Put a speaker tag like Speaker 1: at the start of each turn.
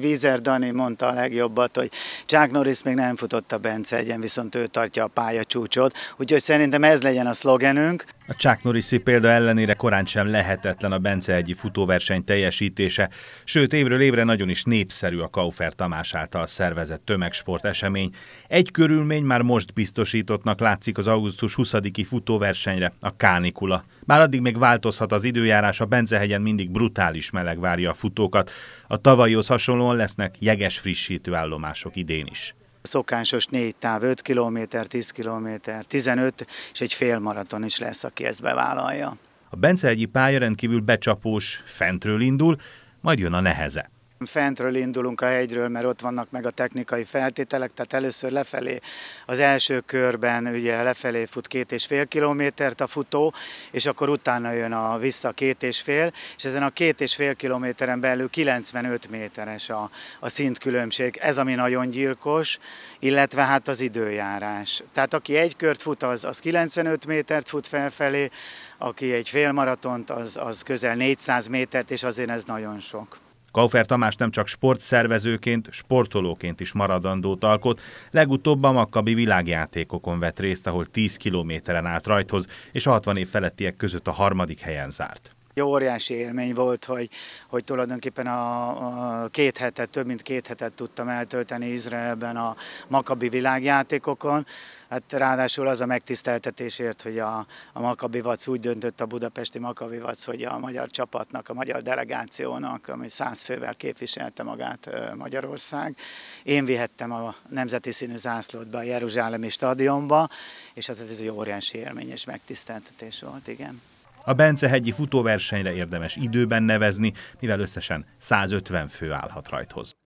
Speaker 1: Vízer Dani mondta a legjobbat, hogy Chuck Norris még nem futott a Bence egyen, viszont ő tartja a pályacsúcsot, úgyhogy szerintem ez legyen a szlogenünk.
Speaker 2: A Chuck Norrisi példa ellenére korán sem lehetetlen a Bence egyi futóverseny teljesítése, sőt évről évre nagyon is népszerű a Kaufer Tamás által szervezett tömegsport esemény. Egy körülmény már most biztosítottnak látszik az augusztus 20-i futóversenyre, a kánikula. Már addig még változhat az időjárás, a Bencehegyen mindig brutális meleg várja a futókat. A tavalyhoz hasonlóan lesznek jeges frissítő állomások idén is
Speaker 1: szokásos 4 táv, 5 km, 10 km, 15, és egy fél maraton is lesz, aki ezt bevállalja.
Speaker 2: A Bence pálya rendkívül becsapós, fentről indul, majd jön a neheze.
Speaker 1: Fentről indulunk a hegyről, mert ott vannak meg a technikai feltételek, tehát először lefelé az első körben ugye lefelé fut két és fél kilométert a futó, és akkor utána jön a vissza két és fél, és ezen a két és fél kilométeren belül 95 méteres a, a szintkülönbség. Ez, ami nagyon gyilkos, illetve hát az időjárás. Tehát aki egy kört fut, az, az 95 métert fut felfelé, aki egy félmaratont, az, az közel 400 métert, és azért ez nagyon sok.
Speaker 2: Kaufer Tamás nem csak sportszervezőként, sportolóként is maradandót alkot, legutóbb a Makkabi világjátékokon vett részt, ahol 10 kilométeren állt rajthoz, és a 60 év felettiek között a harmadik helyen zárt.
Speaker 1: Jó óriási élmény volt, hogy, hogy tulajdonképpen a, a két hetet, több mint két hetet tudtam eltölteni Izraelben a Makabi világjátékokon. Hát ráadásul az a megtiszteltetésért, hogy a, a Makabi Vac úgy döntött a budapesti Makabi Vac, hogy a magyar csapatnak, a magyar delegációnak, ami száz fővel képviselte magát Magyarország. Én vihettem a Nemzeti Színű Zászlót be a Jeruzsálemi stadionba, és hát ez egy óriási élmény és megtiszteltetés volt, igen.
Speaker 2: A Bencehegyi futóversenyre érdemes időben nevezni, mivel összesen 150 fő állhat rajthoz.